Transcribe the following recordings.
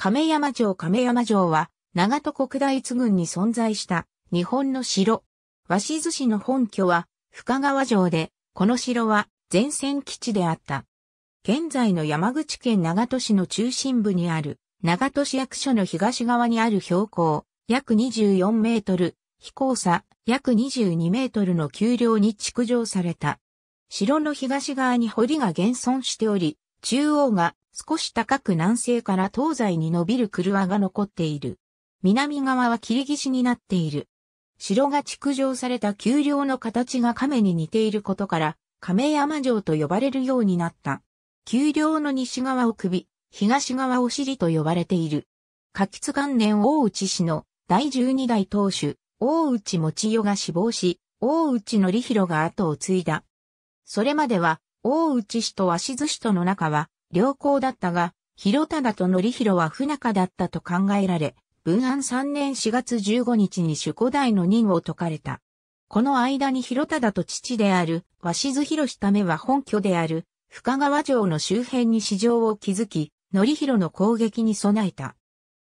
亀山城亀山城は、長戸国大津郡に存在した日本の城。鷲津市の本拠は深川城で、この城は前線基地であった。現在の山口県長戸市の中心部にある長戸市役所の東側にある標高約24メートル、飛行差約22メートルの丘陵に築城された。城の東側に堀が現存しており、中央が少し高く南西から東西に伸びる車が残っている。南側は切り岸になっている。城が築城された丘陵の形が亀に似ていることから、亀山城と呼ばれるようになった。丘陵の西側を首、東側を尻と呼ばれている。柿津元年大内氏の第十二代当主、大内持代が死亡し、大内則弘が後を継いだ。それまでは、大内氏と鷲津氏との仲は良好だったが、広忠と則広は不仲だったと考えられ、文安3年4月15日に守護代の任を解かれた。この間に広忠と父である鷲津氏ためは本拠である深川城の周辺に市場を築き、則広の攻撃に備えた。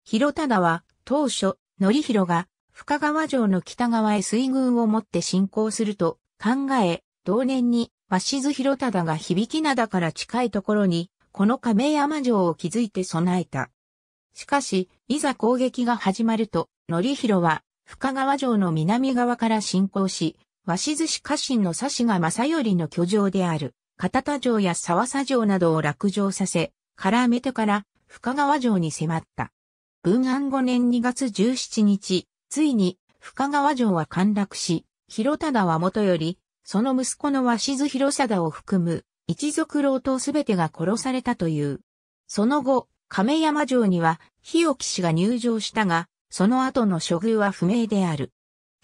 広忠は当初、則広が深川城の北側へ水軍を持って進攻すると考え、同年に鷲津広忠が響き灘から近いところに、この亀山城を築いて備えた。しかし、いざ攻撃が始まると、範広は、深川城の南側から侵攻し、鷲津市家臣の佐志が正頼の居城である、片田城や沢佐城などを落城させ、絡めてから深川城に迫った。文安5年2月17日、ついに深川城は陥落し、広忠はもとよりその息子の鷲津広貞を含む、一族老頭すべてが殺されたという。その後、亀山城には、日置氏が入城したが、その後の処遇は不明である。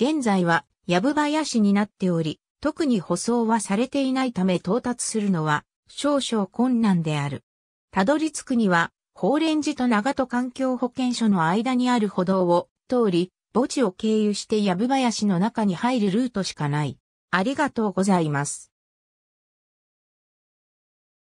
現在は、藪林になっており、特に舗装はされていないため到達するのは、少々困難である。たどり着くには、法蓮寺と長戸環境保健所の間にある歩道を通り、墓地を経由して藪林の中に入るルートしかない。ありがとうございます。